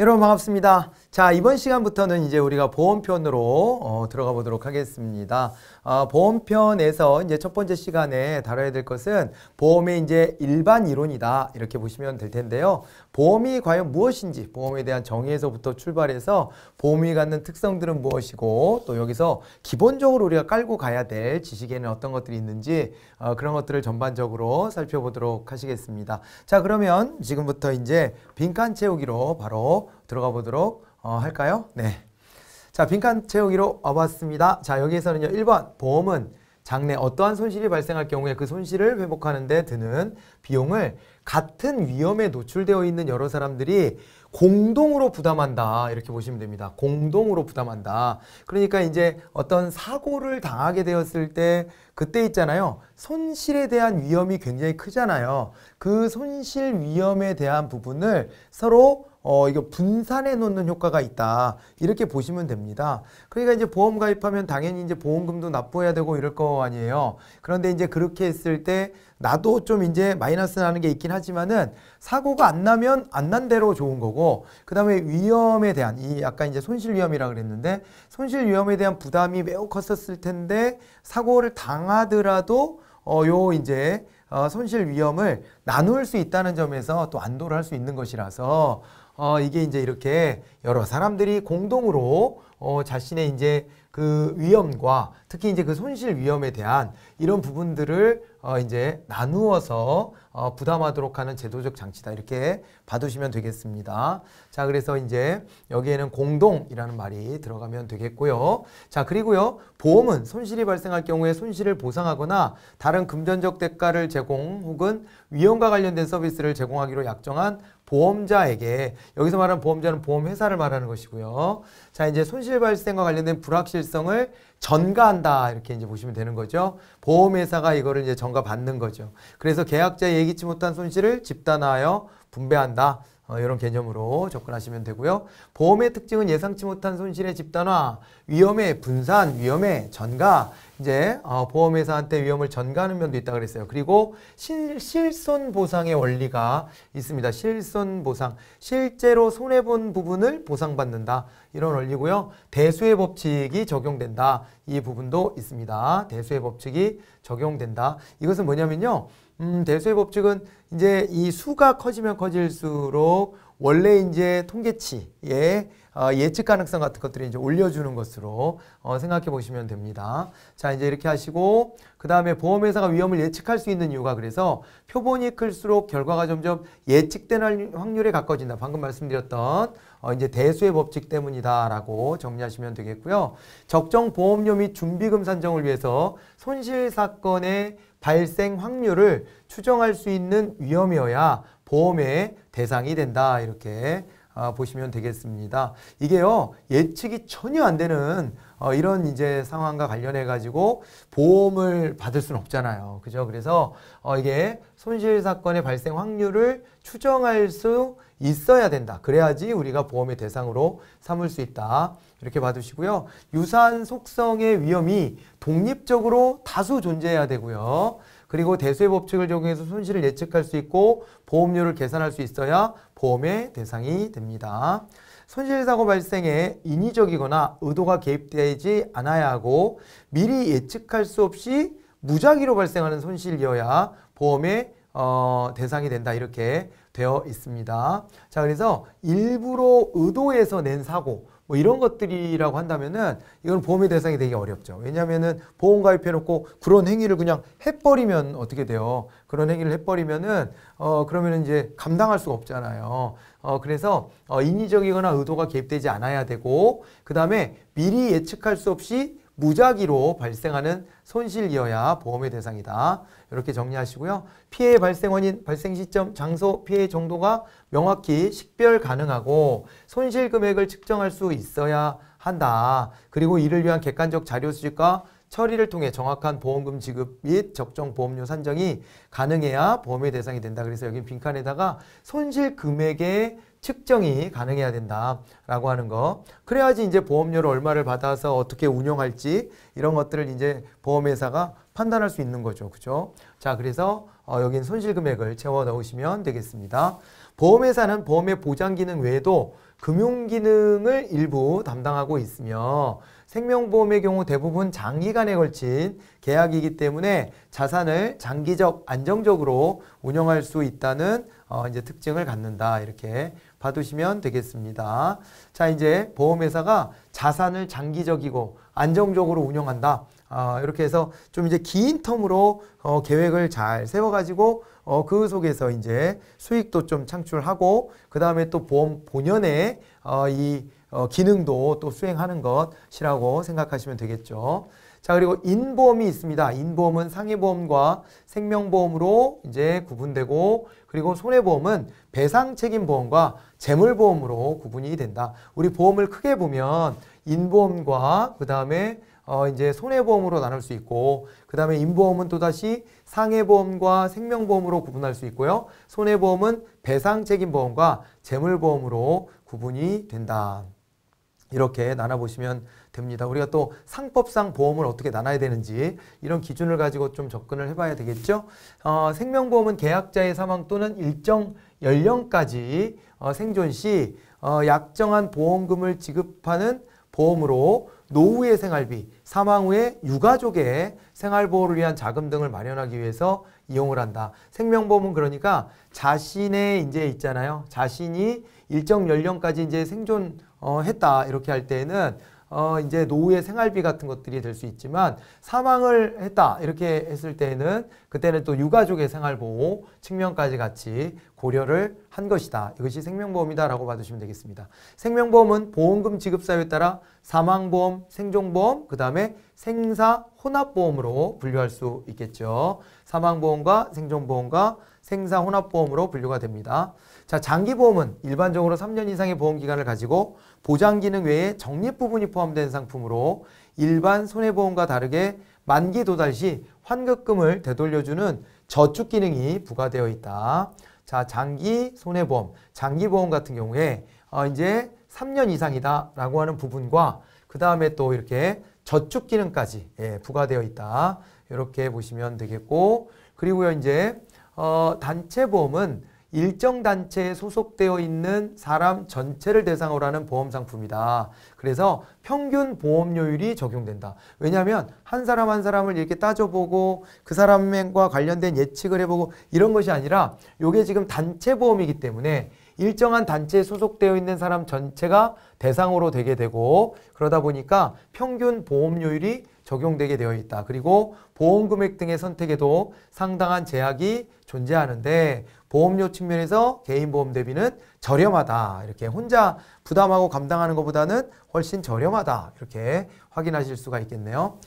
여러분 반갑습니다. 자 이번 시간부터는 이제 우리가 보험편으로 어, 들어가 보도록 하겠습니다. 어, 보험편에서 이제 첫 번째 시간에 다뤄야 될 것은 보험의 이제 일반 이론이다 이렇게 보시면 될 텐데요. 보험이 과연 무엇인지 보험에 대한 정의에서부터 출발해서 보험이 갖는 특성들은 무엇이고 또 여기서 기본적으로 우리가 깔고 가야 될 지식에는 어떤 것들이 있는지 어, 그런 것들을 전반적으로 살펴보도록 하시겠습니다. 자 그러면 지금부터 이제 빈칸 채우기로 바로 들어가 보도록 어, 할까요? 네. 자, 빈칸 채우기로 와봤습니다. 자, 여기에서는요. 1번 보험은 장래 어떠한 손실이 발생할 경우에 그 손실을 회복하는 데 드는 비용을 같은 위험에 노출되어 있는 여러 사람들이 공동으로 부담한다 이렇게 보시면 됩니다. 공동으로 부담한다. 그러니까 이제 어떤 사고를 당하게 되었을 때 그때 있잖아요. 손실에 대한 위험이 굉장히 크잖아요. 그 손실 위험에 대한 부분을 서로 어, 이거 분산해 놓는 효과가 있다. 이렇게 보시면 됩니다. 그러니까 이제 보험 가입하면 당연히 이제 보험금도 납부해야 되고 이럴 거 아니에요. 그런데 이제 그렇게 했을 때 나도 좀 이제 마이너스 나는 게 있긴 하지만은 사고가 안 나면 안 난 대로 좋은 거고 그다음에 위험에 대한 이 약간 이제 손실 위험이라 그랬는데 손실 위험에 대한 부담이 매우 컸었을 텐데 사고를 당하더라도 어요 이제 어, 손실 위험을 나눌 수 있다는 점에서 또 안도를 할 수 있는 것이라서 어, 이게 이제 이렇게 여러 사람들이 공동으로 어, 자신의 이제 그 위험과 특히 이제 그 손실 위험에 대한 이런 부분들을 어, 이제 나누어서 어, 부담하도록 하는 제도적 장치다 이렇게 봐두시면 되겠습니다. 자 그래서 이제 여기에는 공동이라는 말이 들어가면 되겠고요. 자 그리고요 보험은 손실이 발생할 경우에 손실을 보상하거나 다른 금전적 대가를 제공 혹은 위험과 관련된 서비스를 제공하기로 약정한 보험자에게 여기서 말하는 보험자는 보험회사를 말하는 것이고요. 자 이제 손실 발생과 관련된 불확실성을 전가한다 이렇게 이제 보시면 되는 거죠. 보험회사가 이거를 이제 전가받는 거죠. 그래서 계약자의 예기치 못한 손실을 집단하여 분배한다. 어, 이런 개념으로 접근하시면 되고요. 보험의 특징은 예상치 못한 손실의 집단화, 위험의 분산, 위험의 전가 이제 어, 보험회사한테 위험을 전가하는 면도 있다 그랬어요. 그리고 실, 실손 보상의 원리가 있습니다. 실손 보상. 실제로 손해 본 부분을 보상받는다. 이런 원리고요. 대수의 법칙이 적용된다. 이 부분도 있습니다. 대수의 법칙이 적용된다. 이것은 뭐냐면요. 음, 대수의 법칙은 이제 이 수가 커지면 커질수록 원래 이제 통계치의 어, 예측 가능성 같은 것들을 이제 올려주는 것으로 어, 생각해 보시면 됩니다. 자, 이제 이렇게 하시고, 그 다음에 보험회사가 위험을 예측할 수 있는 이유가 그래서 표본이 클수록 결과가 점점 예측된 확률에 가까워진다. 방금 말씀드렸던 어, 이제 대수의 법칙 때문이다라고 정리하시면 되겠고요. 적정 보험료 및 준비금 산정을 위해서 손실 사건의 발생 확률을 추정할 수 있는 위험이어야 보험의 대상이 된다 이렇게 아, 보시면 되겠습니다. 이게요 예측이 전혀 안 되는 어, 이런 이제 상황과 관련해 가지고 보험을 받을 수는 없잖아요. 그죠? 그래서 어, 이게 손실 사건의 발생 확률을 추정할 수 있어야 된다. 그래야지 우리가 보험의 대상으로 삼을 수 있다. 이렇게 봐두시고요. 유사한 속성의 위험이 독립적으로 다수 존재해야 되고요. 그리고 대수의 법칙을 적용해서 손실을 예측할 수 있고 보험료를 계산할 수 있어야 보험의 대상이 됩니다. 손실사고 발생에 인위적이거나 의도가 개입되지 않아야 하고 미리 예측할 수 없이 무작위로 발생하는 손실이어야 보험의 어, 대상이 된다 이렇게 되어 있습니다. 자 그래서 일부러 의도해서 낸 사고 뭐 이런 것들이라고 한다면은 이건 보험의 대상이 되기 어렵죠. 왜냐면은 보험 가입해놓고 그런 행위를 그냥 해버리면 어떻게 돼요? 그런 행위를 해버리면은 어 그러면은 이제 감당할 수가 없잖아요. 어 그래서 어 인위적이거나 의도가 개입되지 않아야 되고 그 다음에 미리 예측할 수 없이 무작위로 발생하는 손실이어야 보험의 대상이다. 이렇게 정리하시고요. 피해 발생 원인, 발생 시점, 장소, 피해 정도가 명확히 식별 가능하고 손실 금액을 측정할 수 있어야 한다. 그리고 이를 위한 객관적 자료 수집과 처리를 통해 정확한 보험금 지급 및 적정 보험료 산정이 가능해야 보험의 대상이 된다. 그래서 여기 빈칸에다가 손실 금액의 측정이 가능해야 된다라고 하는 거. 그래야지 이제 보험료를 얼마를 받아서 어떻게 운영할지 이런 것들을 이제 보험회사가 판단할 수 있는 거죠. 그죠? 자, 그래서 어, 여긴 손실 금액을 채워 넣으시면 되겠습니다. 보험회사는 보험의 보장 기능 외에도 금융 기능을 일부 담당하고 있으며 생명보험의 경우 대부분 장기간에 걸친 계약이기 때문에 자산을 장기적 안정적으로 운영할 수 있다는 어, 이제 특징을 갖는다 이렇게 봐두시면 되겠습니다. 자 이제 보험회사가 자산을 장기적이고 안정적으로 운영한다. 어, 이렇게 해서 좀 이제 긴 텀으로 어, 계획을 잘 세워가지고 어, 그 속에서 이제 수익도 좀 창출하고 그 다음에 또 보험 본연의 어, 이 어, 기능도 또 수행하는 것이라고 생각하시면 되겠죠. 자 그리고 인보험이 있습니다. 인보험은 상해보험과 생명보험으로 이제 구분되고 그리고 손해보험은 배상책임보험과 재물보험으로 구분이 된다. 우리 보험을 크게 보면 인보험과 그 다음에 어, 이제 손해보험으로 나눌 수 있고 그 다음에 임보험은 또다시 상해보험과 생명보험으로 구분할 수 있고요. 손해보험은 배상책임보험과 재물보험으로 구분이 된다. 이렇게 나눠보시면 됩니다. 우리가 또 상법상 보험을 어떻게 나눠야 되는지 이런 기준을 가지고 좀 접근을 해봐야 되겠죠. 어, 생명보험은 계약자의 사망 또는 일정 연령까지 어, 생존 시 어, 약정한 보험금을 지급하는 보험으로 노후의 생활비, 사망 후에 유가족의 생활보호를 위한 자금 등을 마련하기 위해서 이용을 한다. 생명보험은 그러니까 자신의 이제 있잖아요. 자신이 일정 연령까지 이제 생존했다. 어, 이렇게 할 때에는 어, 이제 노후의 생활비 같은 것들이 될 수 있지만 사망을 했다 이렇게 했을 때는 에 그때는 또 유가족의 생활보호 측면까지 같이 고려를 한 것이다. 이것이 생명보험이다라고 봐주시면 되겠습니다. 생명보험은 보험금 지급 사유에 따라 사망보험, 생존보험, 그 다음에 생사 혼합보험으로 분류할 수 있겠죠. 사망보험과 생존보험과 생사 혼합보험으로 분류가 됩니다. 자, 장기 보험은 일반적으로 3년 이상의 보험 기간을 가지고 보장 기능 외에 적립 부분이 포함된 상품으로 일반 손해보험과 다르게 만기 도달 시 환급금을 되돌려주는 저축 기능이 부과되어 있다. 자, 장기 손해보험, 장기 보험 같은 경우에 어, 이제 3년 이상이다라고 하는 부분과 그 다음에 또 이렇게 저축 기능까지 예, 부과되어 있다. 이렇게 보시면 되겠고 그리고요 이제 어, 단체 보험은 일정 단체에 소속되어 있는 사람 전체를 대상으로 하는 보험 상품이다. 그래서 평균 보험료율이 적용된다. 왜냐하면 한 사람 한 사람을 이렇게 따져보고 그 사람과 관련된 예측을 해보고 이런 것이 아니라 이게 지금 단체 보험이기 때문에 일정한 단체에 소속되어 있는 사람 전체가 대상으로 되게 되고 그러다 보니까 평균 보험료율이 적용되게 되어 있다. 그리고 보험금액 등의 선택에도 상당한 제약이 존재하는데 보험료 측면에서 개인 보험 대비는 저렴하다. 이렇게 혼자 부담하고 감당하는 것보다는 훨씬 저렴하다. 이렇게 확인하실 수가 있겠네요.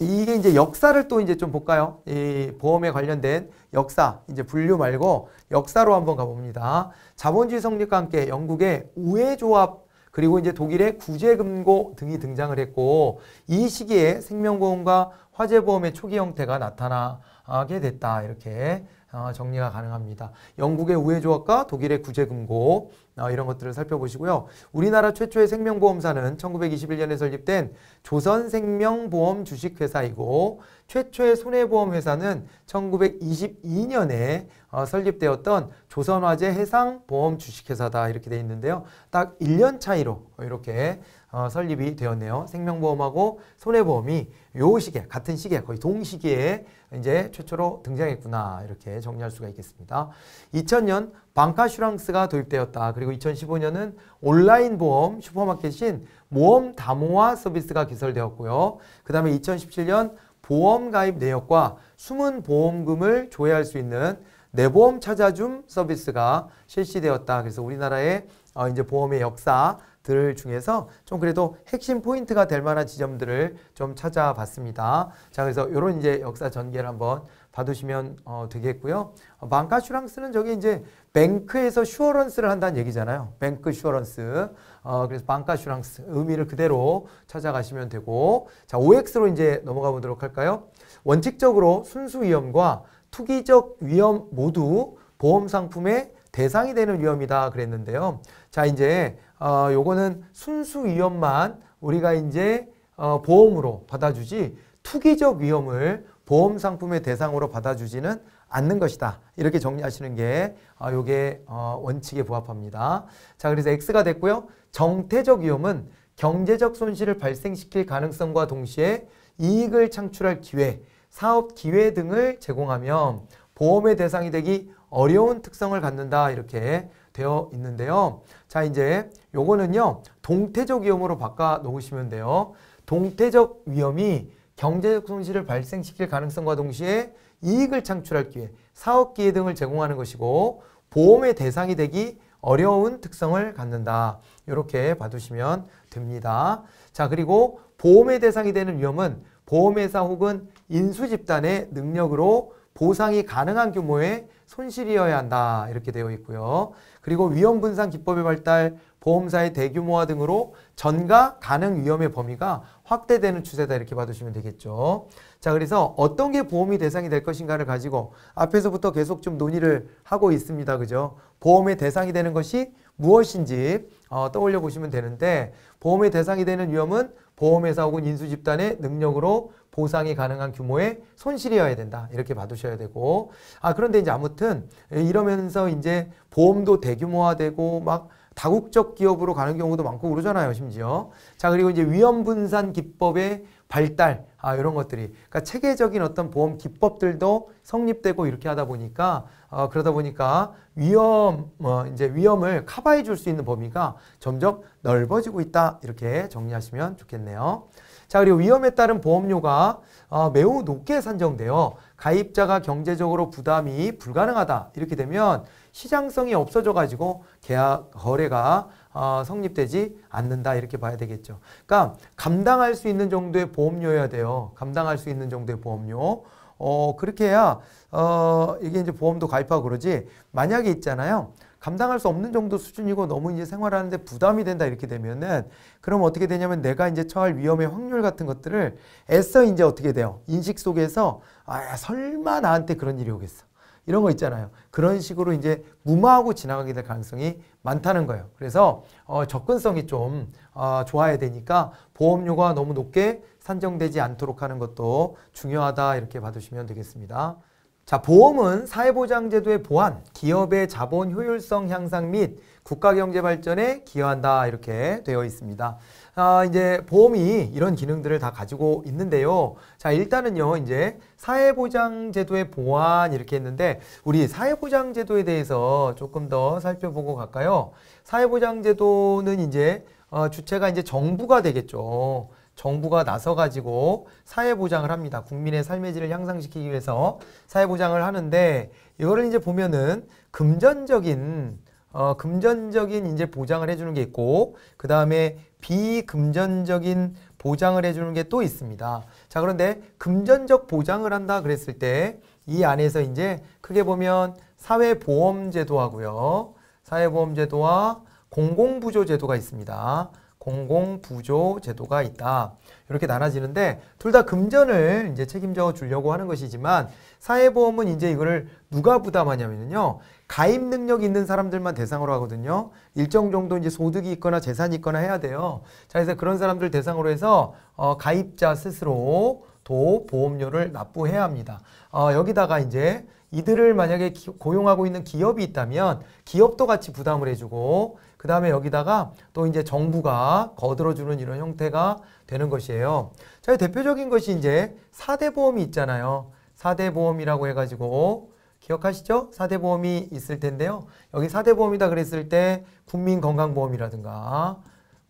이게 이제 역사를 또 이제 좀 볼까요? 이 보험에 관련된 역사, 이제 분류 말고 역사로 한번 가봅니다. 자본주의 성립과 함께 영국의 우회조합 그리고 이제 독일의 구제금고 등이 등장을 했고 이 시기에 생명보험과 화재보험의 초기 형태가 나타나게 됐다 이렇게 아, 정리가 가능합니다. 영국의 우회조합과 독일의 구제금고 아, 이런 것들을 살펴보시고요. 우리나라 최초의 생명보험사는 1921년에 설립된 조선생명보험 주식회사이고 최초의 손해보험회사는 1922년에 어, 설립되었던 조선화재 해상보험 주식회사다 이렇게 돼 있는데요. 딱 1년 차이로 이렇게 어, 설립이 되었네요. 생명보험하고 손해보험이 요 시기에 같은 시기에 거의 동시기에 이제 최초로 등장했구나 이렇게 정리할 수가 있겠습니다. 2000년 방카슈랑스가 도입되었다. 그리고 2015년은 온라인 보험 슈퍼마켓인 모험 다모아 서비스가 개설되었고요. 그 다음에 2017년 보험 가입 내역과 숨은 보험금을 조회할 수 있는 내보험 찾아줌 서비스가 실시되었다. 그래서 우리나라의 어, 이제 보험의 역사 들 중에서 좀 그래도 핵심 포인트가 될 만한 지점들을 좀 찾아봤습니다. 자, 그래서 요런 이제 역사 전개를 한번 봐두시면 어, 되겠고요. 망카 슈랑스는 저게 이제 뱅크에서 슈어런스를 한다는 얘기잖아요. 뱅크 슈어런스. 어, 그래서 망카 슈랑스 의미를 그대로 찾아가시면 되고 자, OX로 이제 넘어가 보도록 할까요? 원칙적으로 순수 위험과 투기적 위험 모두 보험 상품의 대상이 되는 위험이다 그랬는데요. 자, 이제 어, 요거는 순수 위험만 우리가 이제 어, 보험으로 받아주지 투기적 위험을 보험 상품의 대상으로 받아주지는 않는 것이다. 이렇게 정리하시는 게 어, 요게 어, 원칙에 부합합니다. 자, 그래서 X가 됐고요. 정태적 위험은 경제적 손실을 발생시킬 가능성과 동시에 이익을 창출할 기회, 사업 기회 등을 제공하며 보험의 대상이 되기 어려운 특성을 갖는다. 이렇게 되어 있는데요. 자 이제 요거는요. 동태적 위험으로 바꿔 놓으시면 돼요. 동태적 위험이 경제적 손실을 발생시킬 가능성과 동시에 이익을 창출할 기회, 사업 기회 등을 제공하는 것이고 보험의 대상이 되기 어려운 특성을 갖는다. 이렇게 봐두시면 됩니다. 자 그리고 보험의 대상이 되는 위험은 보험회사 혹은 인수집단의 능력으로 보상이 가능한 규모의 손실이어야 한다. 이렇게 되어 있고요. 그리고 위험 분산 기법의 발달, 보험사의 대규모화 등으로 전가 가능 위험의 범위가 확대되는 추세다 이렇게 봐주시면 되겠죠. 자 그래서 어떤 게 보험이 대상이 될 것인가를 가지고 앞에서부터 계속 좀 논의를 하고 있습니다. 그죠? 보험의 대상이 되는 것이 무엇인지 어, 떠올려 보시면 되는데 보험의 대상이 되는 위험은 보험회사 혹은 인수집단의 능력으로 보상이 가능한 규모의 손실이어야 된다. 이렇게 봐두셔야 되고. 아, 그런데 이제 아무튼 이러면서 이제 보험도 대규모화되고 막 다국적 기업으로 가는 경우도 많고 그러잖아요, 심지어. 자, 그리고 이제 위험 분산 기법의 발달, 아, 이런 것들이. 그러니까 체계적인 어떤 보험 기법들도 성립되고 이렇게 하다 보니까 어, 그러다 보니까 위험 어, 이제 위험을 커버해 줄 수 있는 범위가 점점 넓어지고 있다 이렇게 정리하시면 좋겠네요. 자 그리고 위험에 따른 보험료가 어, 매우 높게 산정되어 가입자가 경제적으로 부담이 불가능하다 이렇게 되면 시장성이 없어져 가지고 계약 거래가 어, 성립되지 않는다 이렇게 봐야 되겠죠. 그러니까 감당할 수 있는 정도의 보험료여야 돼요. 감당할 수 있는 정도의 보험료. 어, 그렇게 해야, 어, 이게 이제 보험도 가입하고 그러지. 만약에 있잖아요. 감당할 수 없는 정도 수준이고 너무 이제 생활하는데 부담이 된다 이렇게 되면은 그럼 어떻게 되냐면 내가 이제 처할 위험의 확률 같은 것들을 애써 이제 어떻게 돼요? 인식 속에서 아, 설마 나한테 그런 일이 오겠어. 이런 거 있잖아요. 그런 식으로 이제 무마하고 지나가게 될 가능성이 많다는 거예요. 그래서 어, 접근성이 좀 어, 좋아야 되니까 보험료가 너무 높게 산정되지 않도록 하는 것도 중요하다 이렇게 봐주시면 되겠습니다. 자, 보험은 사회보장제도의 보완, 기업의 자본 효율성 향상 및 국가경제 발전에 기여한다 이렇게 되어 있습니다. 아, 이제 보험이 이런 기능들을 다 가지고 있는데요. 자, 일단은요, 이제 사회보장제도의 보완 이렇게 했는데 우리 사회보장제도에 대해서 조금 더 살펴보고 갈까요? 사회보장제도는 이제 어, 주체가 이제 정부가 되겠죠. 정부가 나서가지고 사회보장을 합니다. 국민의 삶의 질을 향상시키기 위해서 사회보장을 하는데 이거를 이제 보면은 금전적인 어, 금전적인 이제 보장을 해주는 게 있고 그 다음에 비금전적인 보장을 해주는 게 또 있습니다. 자 그런데 금전적 보장을 한다 그랬을 때 이 안에서 이제 크게 보면 사회보험제도하고요. 사회보험제도와 공공부조제도가 있습니다. 공공부조 제도가 있다. 이렇게 나눠지는데 둘 다 금전을 이제 책임져 주려고 하는 것이지만 사회보험은 이제 이거를 누가 부담하냐면요. 가입 능력 있는 사람들만 대상으로 하거든요. 일정 정도 이제 소득이 있거나 재산이 있거나 해야 돼요. 자, 그래서 그런 사람들 대상으로 해서 어, 가입자 스스로 도 보험료를 납부해야 합니다. 어, 여기다가 이제 이들을 만약에 기, 고용하고 있는 기업이 있다면 기업도 같이 부담을 해주고 그 다음에 여기다가 또 이제 정부가 거들어주는 이런 형태가 되는 것이에요. 자, 대표적인 것이 이제 사대 보험이 있잖아요. 사대 보험이라고 해가지고 기억하시죠? 사대 보험이 있을 텐데요. 여기 사대 보험이다 그랬을 때 국민건강보험이라든가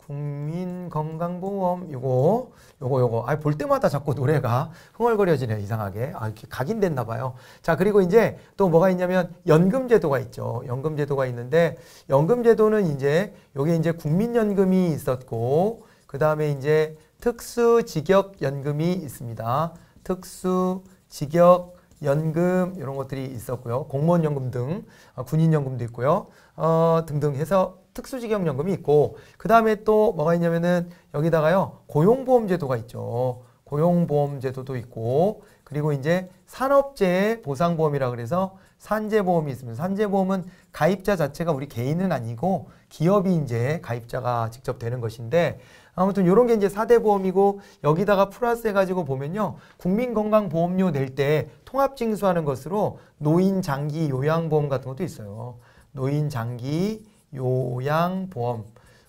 국민건강보험 요거 요거 요거 아 볼 때마다 자꾸 노래가 흥얼거려지네요 이상하게 아 이렇게 각인됐나 봐요 자 그리고 이제 또 뭐가 있냐면 연금제도가 있죠 연금제도가 있는데 연금제도는 이제 요게 이제 국민연금이 있었고 그 다음에 이제 특수직역연금이 있습니다 특수직역 연금 이런 것들이 있었고요. 공무원연금 등, 아, 군인연금도 있고요. 어, 등등 해서 특수지경연금이 있고 그 다음에 또 뭐가 있냐면은 여기다가요 고용보험제도가 있죠. 고용보험제도도 있고 그리고 이제 산업재해 보상보험이라 그래서 산재보험이 있으면 산재보험은 가입자 자체가 우리 개인은 아니고 기업이 이제 가입자가 직접 되는 것인데 아무튼 이런 게 이제 사대 보험이고 여기다가 플러스 해가지고 보면요. 국민건강보험료 낼 때 통합징수하는 것으로 노인 장기 요양보험 같은 것도 있어요. 노인 장기 요양보험.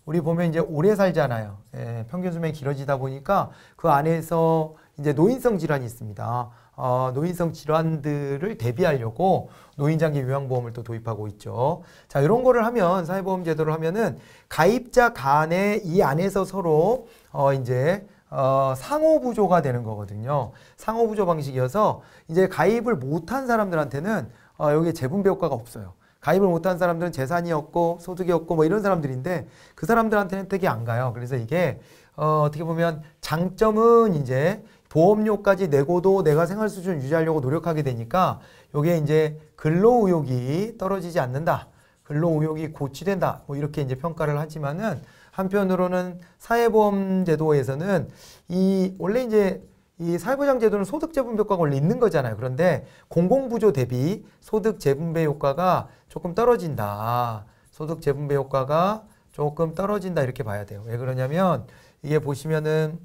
우리 보면 이제 오래 살잖아요. 예, 평균 수명이 길어지다 보니까 그 안에서 이제 노인성 질환이 있습니다. 어, 노인성 질환들을 대비하려고 노인장기 요양보험을 또 도입하고 있죠. 자, 이런 거를 하면 사회보험 제도를 하면은 가입자 간에 이 안에서 서로 어, 이제 어, 상호 부조가 되는 거거든요. 상호 부조 방식이어서 이제 가입을 못한 사람들한테는 어, 여기에 재분배 효과가 없어요. 가입을 못한 사람들은 재산이 없고 소득이 없고 뭐 이런 사람들인데 그 사람들한테는 혜택이 안 가요. 그래서 이게 어, 어떻게 보면 장점은 이제 보험료까지 내고도 내가 생활 수준 유지하려고 노력하게 되니까 요게 이제 근로 의욕이 떨어지지 않는다. 근로 의욕이 고취된다. 뭐 이렇게 이제 평가를 하지만은 한편으로는 사회보험 제도에서는 이 원래 이제 이 사회보장 제도는 소득 재분배 효과가 원래 있는 거잖아요. 그런데 공공부조 대비 소득 재분배 효과가 조금 떨어진다. 소득 재분배 효과가 조금 떨어진다 이렇게 봐야 돼요. 왜 그러냐면 이게 보시면은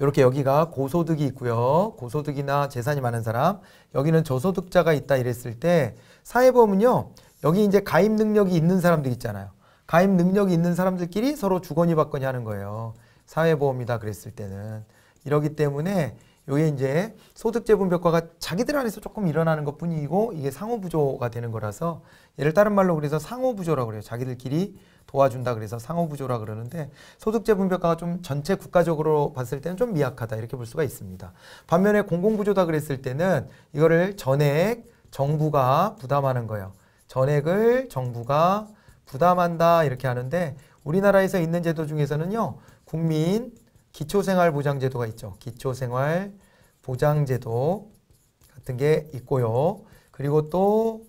이렇게 여기가 고소득이 있고요. 고소득이나 재산이 많은 사람, 여기는 저소득자가 있다 이랬을 때 사회보험은요. 여기 이제 가입 능력이 있는 사람들 있잖아요. 가입 능력이 있는 사람들끼리 서로 주거니 받거니 하는 거예요. 사회보험이다 그랬을 때는. 이러기 때문에 이게 이제 소득재분벽과가 자기들 안에서 조금 일어나는 것 뿐이고 이게 상호부조가 되는 거라서 예를 다른 말로 그래서 상호부조라고 그래요. 자기들끼리 도와준다 그래서 상호부조라 그러는데 소득재분벽과가 좀 전체 국가적으로 봤을 때는 좀 미약하다 이렇게 볼 수가 있습니다. 반면에 공공부조다 그랬을 때는 이거를 전액 정부가 부담하는 거예요. 전액을 정부가 부담한다 이렇게 하는데 우리나라에서 있는 제도 중에서는요. 국민 기초생활보장제도가 있죠. 기초생활보장제도 같은 게 있고요. 그리고 또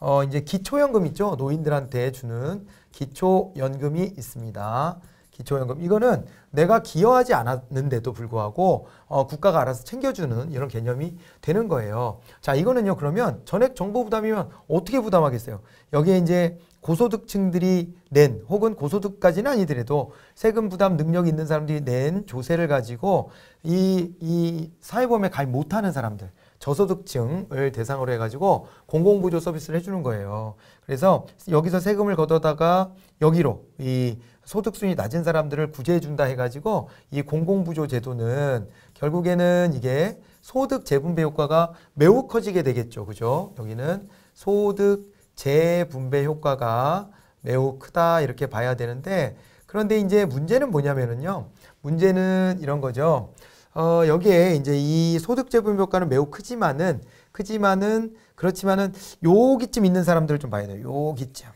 어, 이제 기초연금 있죠. 노인들한테 주는 기초연금이 있습니다. 기초연금 이거는 내가 기여하지 않았는데도 불구하고 어, 국가가 알아서 챙겨주는 이런 개념이 되는 거예요. 자 이거는요 그러면 전액 정부 부담이면 어떻게 부담하겠어요? 여기에 이제 고소득층들이 낸 혹은 고소득까지는 아니더라도 세금 부담 능력 이 있는 사람들이 낸 조세를 가지고 이 이 사회보험에 가입 못하는 사람들 저소득층을 대상으로 해가지고 공공부조 서비스를 해주는 거예요. 그래서 여기서 세금을 걷어다가 여기로 이 소득 순위 낮은 사람들을 구제해 준다 해가지고 이 공공부조 제도는 결국에는 이게 소득 재분배 효과가 매우 커지게 되겠죠, 그죠? 여기는 소득 재분배 효과가 매우 크다 이렇게 봐야 되는데 그런데 이제 문제는 뭐냐면은요. 문제는 이런 거죠. 어, 여기에 이제 이 소득 재분배 효과는 매우 크지만은 크지만은 그렇지만은 요기쯤 있는 사람들을 좀 봐야 돼요. 요기쯤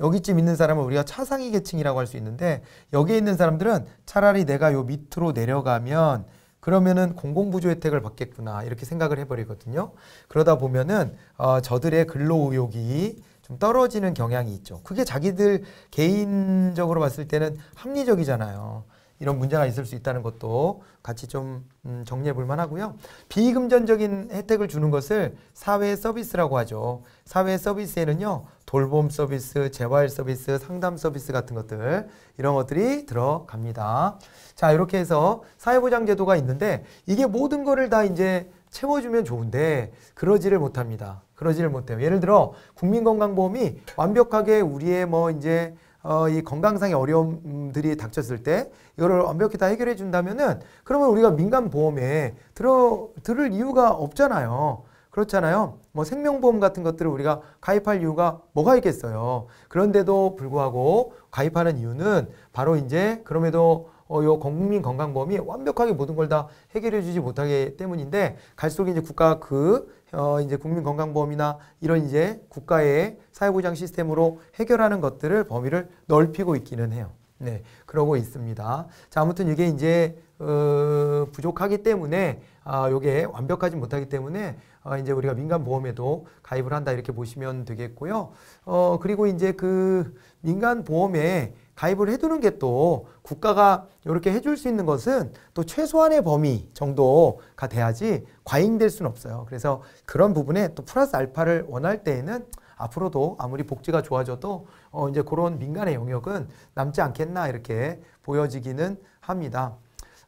여기쯤 있는 사람은 우리가 차상위 계층이라고 할 수 있는데 여기에 있는 사람들은 차라리 내가 요 밑으로 내려가면 그러면은 공공부조 혜택을 받겠구나 이렇게 생각을 해버리거든요. 그러다 보면은 어, 저들의 근로 의욕이 좀 떨어지는 경향이 있죠. 그게 자기들 개인적으로 봤을 때는 합리적이잖아요. 이런 문제가 있을 수 있다는 것도 같이 좀 음, 정리해 볼 만하고요. 비금전적인 혜택을 주는 것을 사회 서비스라고 하죠. 사회 서비스에는요. 돌봄 서비스, 재활 서비스, 상담 서비스 같은 것들 이런 것들이 들어갑니다. 자 이렇게 해서 사회보장 제도가 있는데 이게 모든 거를 다 이제 채워주면 좋은데 그러지를 못합니다. 그러지를 못해요. 예를 들어 국민건강보험이 완벽하게 우리의 뭐 이제 어, 이 건강상의 어려움들이 닥쳤을 때 이거를 완벽히 다 해결해 준다면은 그러면 우리가 민간 보험에 들어 들을 이유가 없잖아요. 그렇잖아요. 뭐 생명보험 같은 것들을 우리가 가입할 이유가 뭐가 있겠어요. 그런데도 불구하고 가입하는 이유는 바로 이제 그럼에도 어, 요 국민 건강보험이 완벽하게 모든 걸 다 해결해 주지 못하기 때문인데 갈수록 이제 국가 그 어, 이제 국민건강보험이나 이런 이제 국가의 사회보장 시스템으로 해결하는 것들을 범위를 넓히고 있기는 해요. 네, 그러고 있습니다. 자, 아무튼 이게 이제 어, 부족하기 때문에 아, 요게 완벽하지 못하기 때문에 어, 이제 우리가 민간 보험에도 가입을 한다 이렇게 보시면 되겠고요. 어, 그리고 이제 그 민간 보험에 가입을 해두는 게 또 국가가 이렇게 해줄 수 있는 것은 또 최소한의 범위 정도가 돼야지 과잉될 수는 없어요. 그래서 그런 부분에 또 플러스 알파를 원할 때에는 앞으로도 아무리 복지가 좋아져도 어 이제 그런 민간의 영역은 남지 않겠나 이렇게 보여지기는 합니다.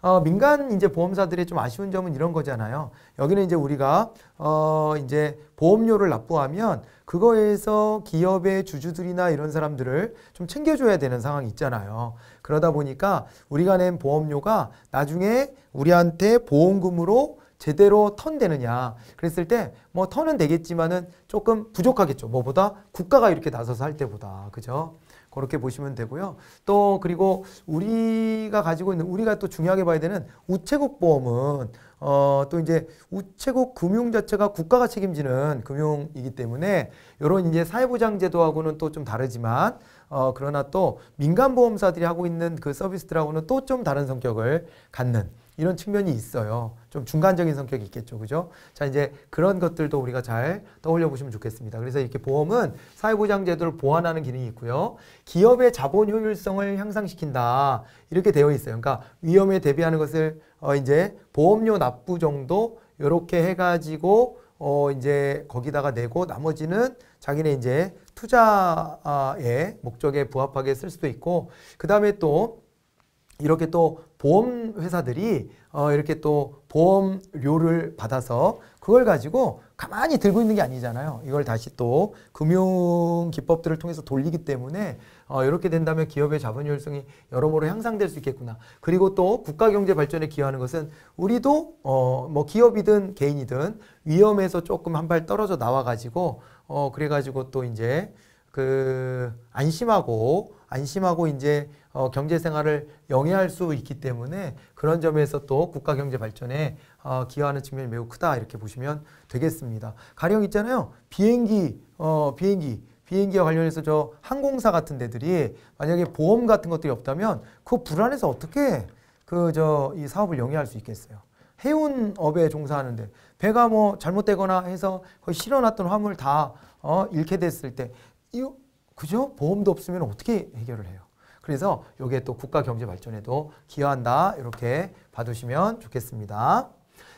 어, 민간 이제 보험사들의좀 아쉬운 점은 이런 거잖아요. 여기는 이제 우리가 어, 이제 보험료를 납부하면 그거에서 기업의 주주들이나 이런 사람들을 좀 챙겨줘야 되는 상황이 있잖아요. 그러다 보니까 우리가 낸 보험료가 나중에 우리한테 보험금으로 제대로 턴 되느냐 그랬을 때 뭐 턴은 되겠지만은 조금 부족하겠죠 뭐보다 국가가 이렇게 나서서 할 때보다 그죠 그렇게 보시면 되고요. 또 그리고 우리가 가지고 있는 우리가 또 중요하게 봐야 되는 우체국 보험은 어, 또 이제 우체국 금융 자체가 국가가 책임지는 금융이기 때문에 이런 이제 사회보장제도하고는 또 좀 다르지만 어, 그러나 또 민간보험사들이 하고 있는 그 서비스들하고는 또 좀 다른 성격을 갖는 이런 측면이 있어요. 좀 중간적인 성격이 있겠죠. 그죠? 자, 이제 그런 것들도 우리가 잘 떠올려 보시면 좋겠습니다. 그래서 이렇게 보험은 사회보장제도를 보완하는 기능이 있고요. 기업의 자본 효율성을 향상시킨다. 이렇게 되어 있어요. 그러니까 위험에 대비하는 것을 어, 이제 보험료 납부 정도 이렇게 해가지고 어, 이제 거기다가 내고 나머지는 자기네 이제 투자의 목적에 부합하게 쓸 수도 있고 그 다음에 또 이렇게 또 보험 회사들이 어, 이렇게 또 보험료를 받아서 그걸 가지고 가만히 들고 있는 게 아니잖아요. 이걸 다시 또 금융 기법들을 통해서 돌리기 때문에 어, 이렇게 된다면 기업의 자본 효율성이 여러모로 향상될 수 있겠구나. 그리고 또 국가 경제 발전에 기여하는 것은 우리도 어, 뭐 기업이든 개인이든 위험에서 조금 한 발 떨어져 나와 가지고 어, 그래 가지고 또 이제 그 안심하고 안심하고 이제 어, 경제 생활을 영위할 수 있기 때문에 그런 점에서 또 국가 경제 발전에 어, 기여하는 측면이 매우 크다 이렇게 보시면 되겠습니다. 가령 있잖아요. 비행기 어, 비행기 비행기와 관련해서 저 항공사 같은 데들이 만약에 보험 같은 것들이 없다면 그 불안해서 어떻게 그 저 이 사업을 영위할 수 있겠어요. 해운업에 종사하는데 배가 뭐 잘못되거나 해서 실어놨던 화물 다 어, 잃게 됐을 때 그죠? 보험도 없으면 어떻게 해결을 해요? 그래서 이게 또 국가 경제 발전에도 기여한다 이렇게 봐두시면 좋겠습니다.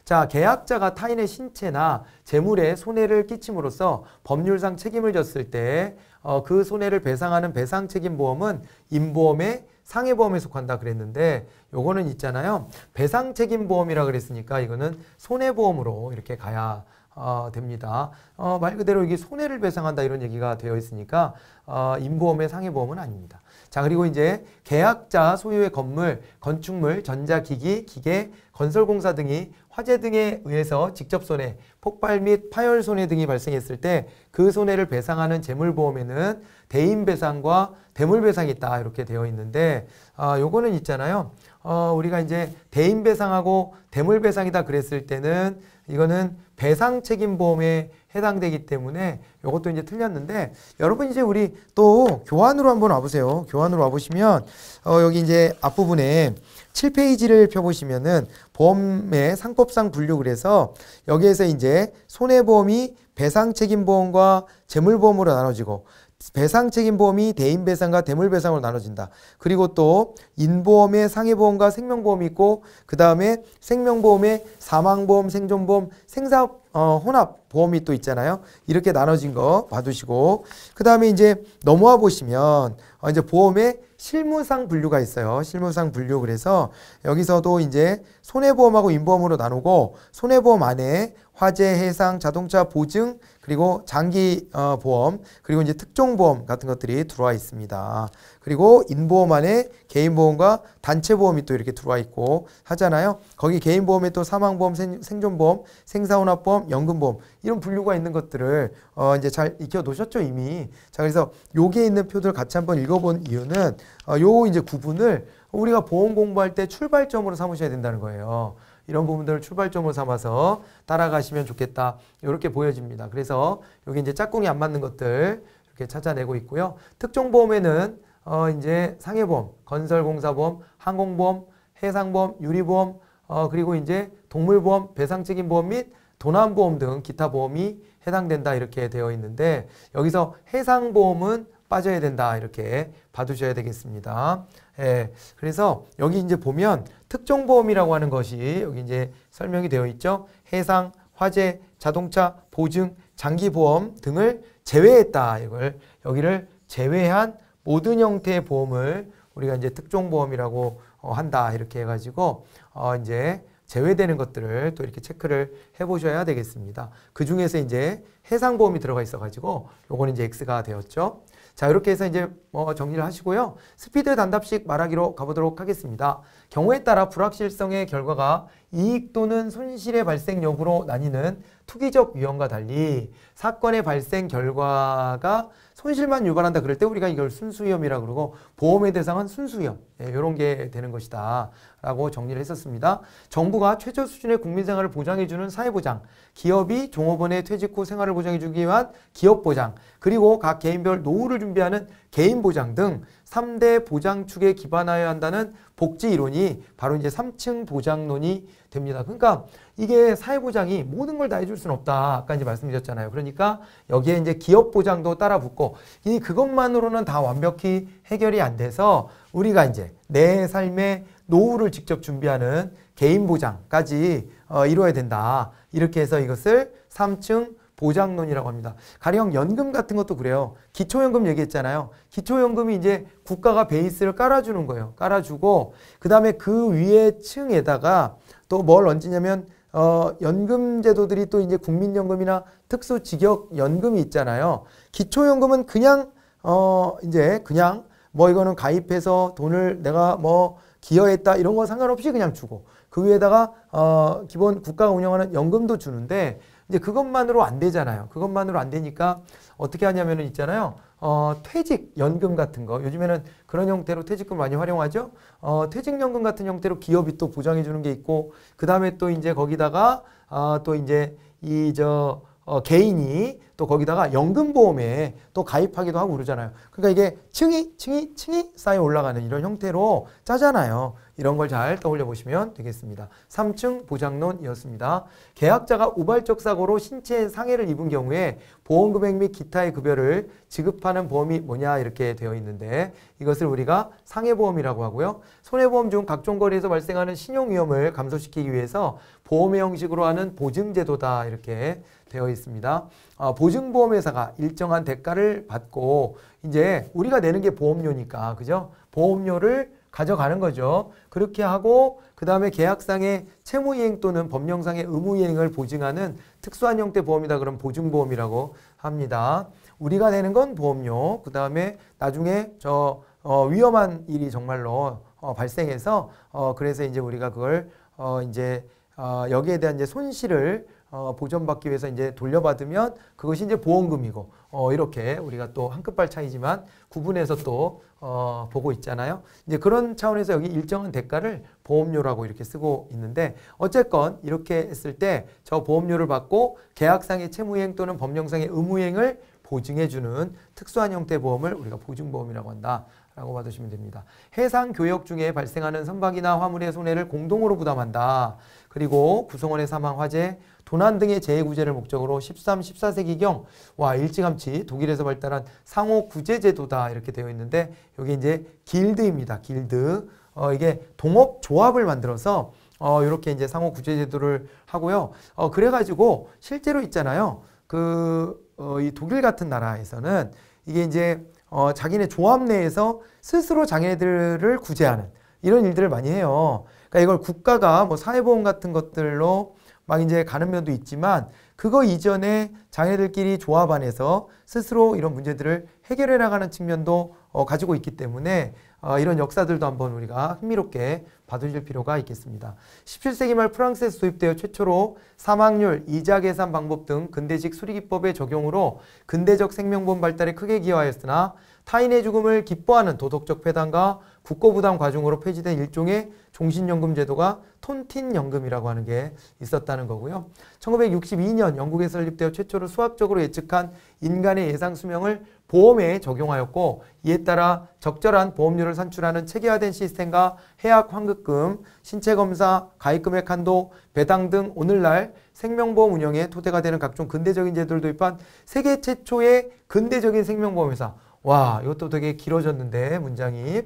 자, 계약자가 타인의 신체나 재물에 손해를 끼침으로써 법률상 책임을 졌을 때그 어, 그 손해를 배상하는 배상 책임 보험은 임보험의 상해보험에 속한다 그랬는데 요거는 있잖아요. 배상 책임 보험이라 그랬으니까 이거는 손해보험으로 이렇게 가야 어, 됩니다. 어, 말 그대로 이게 손해를 배상한다 이런 얘기가 되어 있으니까 어, 임보험의 상해보험은 아닙니다. 자 그리고 이제 계약자 소유의 건물, 건축물, 전자기기, 기계, 건설공사 등이 화재 등에 의해서 직접 손해, 폭발 및 파열 손해 등이 발생했을 때 그 손해를 배상하는 재물보험에는 대인배상과 대물배상이 있다 이렇게 되어 있는데 아, 요거는 있잖아요. 어, 우리가 이제 대인배상하고 대물배상이다 그랬을 때는 이거는 배상 책임 보험에 해당되기 때문에 이것도 이제 틀렸는데 여러분 이제 우리 또 교환으로 한번 와보세요. 교환으로 와보시면 어 여기 이제 앞부분에 7페이지를 펴보시면은 보험의 상법상 분류 그래서 여기에서 이제 손해보험이 배상책임보험과 재물보험으로 나눠지고 배상 책임 보험이 대인 배상과 대물 배상으로 나눠진다. 그리고 또 인보험에 상해 보험과 생명 보험이 있고 그다음에 생명 보험에 사망 보험, 생존 보험, 생사 어, 혼합 보험이 또 있잖아요. 이렇게 나눠진 거 봐두시고 그다음에 이제 넘어와 보시면 어, 이제 보험에 실무상 분류가 있어요. 실무상 분류. 그래서 여기서도 이제 손해보험하고 인보험으로 나누고 손해보험 안에 화재, 해상, 자동차 보증, 그리고 장기 어, 보험, 그리고 이제 특종 보험 같은 것들이 들어와 있습니다. 그리고 인보험 안에 개인 보험과 단체 보험이 또 이렇게 들어와 있고 하잖아요. 거기 개인 보험에 또 사망 보험, 생존 보험, 생사혼합 보험, 연금 보험 이런 분류가 있는 것들을 어, 이제 잘 익혀 놓으셨죠 이미. 자 그래서 여기에 있는 표들 같이 한번 읽어본 이유는 어, 요 이제 구분을 우리가 보험 공부할 때 출발점으로 삼으셔야 된다는 거예요. 이런 부분들을 출발점으로 삼아서 따라가시면 좋겠다. 이렇게 보여집니다. 그래서 여기 이제 짝꿍이 안 맞는 것들 이렇게 찾아내고 있고요. 특정 보험에는 어 이제 상해보험, 건설공사보험, 항공보험, 해상보험, 유리보험, 어 그리고 이제 동물보험, 배상책임보험 및 도난보험 등 기타 보험이 해당된다 이렇게 되어 있는데 여기서 해상보험은 빠져야 된다 이렇게 봐두셔야 되겠습니다. 예, 그래서 여기 이제 보면 특정 보험이라고 하는 것이 여기 이제 설명이 되어 있죠. 해상, 화재, 자동차, 보증, 장기 보험 등을 제외했다. 이걸 여기를 제외한 모든 형태의 보험을 우리가 이제 특종 보험이라고 어, 한다. 이렇게 해가지고 어, 이제 제외되는 것들을 또 이렇게 체크를 해보셔야 되겠습니다. 그 중에서 이제 해상보험이 들어가 있어가지고 요거 이제 X가 되었죠. 자, 이렇게 해서 이제 뭐 정리를 하시고요. 스피드 단답식 말하기로 가보도록 하겠습니다. 경우에 따라 불확실성의 결과가 이익 또는 손실의 발생 여부로 나뉘는 투기적 위험과 달리 사건의 발생 결과가 손실만 유발한다 그럴 때 우리가 이걸 순수 위험이라고 그러고 보험의 대상은 순수 위험 예, 이런 게 되는 것이다 라고 정리를 했었습니다. 정부가 최저 수준의 국민생활을 보장해주는 사회보장, 기업이 종업원의 퇴직 후 생활을 보장해주기 위한 기업보장, 그리고 각 개인별 노후를 준비하는 개인보장 등 3대 보장축에 기반하여야 한다는 복지 이론이 바로 이제 3층 보장론이 됩니다. 그러니까 이게 사회보장이 모든 걸 다 해줄 수는 없다. 아까 이제 말씀드렸잖아요. 그러니까 여기에 이제 기업보장도 따라 붙고 이 그것만으로는 다 완벽히 해결이 안 돼서 우리가 이제 내 삶의 노후를 직접 준비하는 개인 보장까지 어, 이루어야 된다. 이렇게 해서 이것을 3층 보장론이라고 합니다. 가령 연금 같은 것도 그래요. 기초연금 얘기했잖아요. 기초연금이 이제 국가가 베이스를 깔아주는 거예요. 깔아주고 그 다음에 그 위에 층에다가 또 뭘 얹으냐면 어, 연금 제도들이 또 이제 국민연금이나 특수직역연금이 있잖아요. 기초연금은 그냥 어, 이제 그냥 뭐 이거는 가입해서 돈을 내가 뭐 기여했다 이런 거 상관없이 그냥 주고 그 위에다가 어 기본 국가가 운영하는 연금도 주는데 이제 그것만으로 안 되잖아요. 그것만으로 안 되니까 어떻게 하냐면은 있잖아요. 어 퇴직 연금 같은 거 요즘에는 그런 형태로 퇴직금 많이 활용하죠. 어 퇴직연금 같은 형태로 기업이 또 보장해 주는 게 있고 그 다음에 또 이제 거기다가 아또 어, 이제 이저 어, 개인이 또 거기다가 연금보험에 또 가입하기도 하고 그러잖아요. 그러니까 이게 층이 층이 층이 쌓여 올라가는 이런 형태로 짜잖아요. 이런 걸 잘 떠올려 보시면 되겠습니다. 3층 보장론이었습니다. 계약자가 우발적 사고로 신체에 상해를 입은 경우에 보험금액 및 기타의 급여를 지급하는 보험이 뭐냐 이렇게 되어 있는데 이것을 우리가 상해보험이라고 하고요. 손해보험 중 각종 거리에서 발생하는 신용위험을 감소시키기 위해서 보험의 형식으로 하는 보증제도다 이렇게 되어 있습니다. 어, 보증보험회사가 일정한 대가를 받고 이제 우리가 내는 게 보험료니까 그죠? 보험료를 가져가는 거죠. 그렇게 하고 그 다음에 계약상의 채무이행 또는 법령상의 의무이행을 보증하는 특수한 형태 보험이다 그럼 보증보험이라고 합니다. 우리가 내는 건 보험료 그 다음에 나중에 저 어, 위험한 일이 정말로 어, 발생해서 어, 그래서 이제 우리가 그걸 어, 이제 어, 여기에 대한 이제 손실을 어, 보전받기 위해서 이제 돌려받으면 그것이 이제 보험금이고 어, 이렇게 우리가 또 한 끗발 차이지만 구분해서 또 어, 보고 있잖아요. 이제 그런 차원에서 여기 일정한 대가를 보험료라고 이렇게 쓰고 있는데 어쨌건 이렇게 했을 때 저 보험료를 받고 계약상의 채무행 또는 법령상의 의무행을 보증해주는 특수한 형태 보험을 우리가 보증보험이라고 한다. 라고 봐주시면 됩니다. 해상 교역 중에 발생하는 선박이나 화물의 손해를 공동으로 부담한다. 그리고 구성원의 사망, 화재, 도난 등의 재해 구제를 목적으로 13, 14세기경 와 일찌감치 독일에서 발달한 상호 구제 제도다 이렇게 되어 있는데 여기 이제 길드입니다. 길드. 어 이게 동업 조합을 만들어서 어 이렇게 이제 상호 구제 제도를 하고요. 어 그래 가지고 실제로 있잖아요. 그어이 독일 같은 나라에서는 이게 이제 어 자기네 조합 내에서 스스로 장애들을 구제하는 이런 일들을 많이 해요. 그러니까 이걸 국가가 뭐 사회보험 같은 것들로 막 이제 가는 면도 있지만 그거 이전에 장애들끼리 조합 안에서 스스로 이런 문제들을 해결해 나가는 측면도 어, 가지고 있기 때문에 어, 이런 역사들도 한번 우리가 흥미롭게 봐두실 필요가 있겠습니다. 17세기 말 프랑스에서 도입되어 최초로 사망률, 이자 계산 방법 등 근대식 수리기법의 적용으로 근대적 생명보험 발달에 크게 기여하였으나 타인의 죽음을 기뻐하는 도덕적 폐단과 국고부담 과중으로 폐지된 일종의 종신연금 제도가 톤틴연금이라고 하는 게 있었다는 거고요. 1962년 영국에 설립되어 최초로 수학적으로 예측한 인간의 예상 수명을 보험에 적용하였고 이에 따라 적절한 보험료를 산출하는 체계화된 시스템과 해약 환급금, 신체검사, 가입금액 한도, 배당 등 오늘날 생명보험 운영에 토대가 되는 각종 근대적인 제도를 도입한 세계 최초의 근대적인 생명보험 회사 와 이것도 되게 길어졌는데 문장이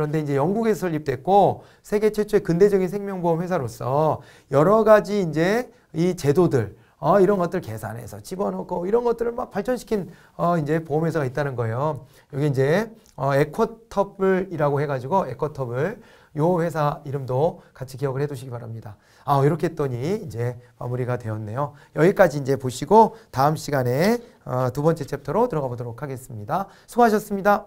그런데 이제 영국에서 설립됐고 세계 최초의 근대적인 생명보험 회사로서 여러 가지 이제 이 제도들 어, 이런 것들 계산해서 집어넣고 이런 것들을 막 발전시킨 어, 이제 보험회사가 있다는 거예요. 여기 이제 어, 에쿼터블이라고 해가지고 에쿼터블요 회사 이름도 같이 기억을 해두시기 바랍니다. 아 이렇게 했더니 이제 마무리가 되었네요. 여기까지 이제 보시고 다음 시간에 어, 두 번째 챕터로 들어가 보도록 하겠습니다. 수고하셨습니다.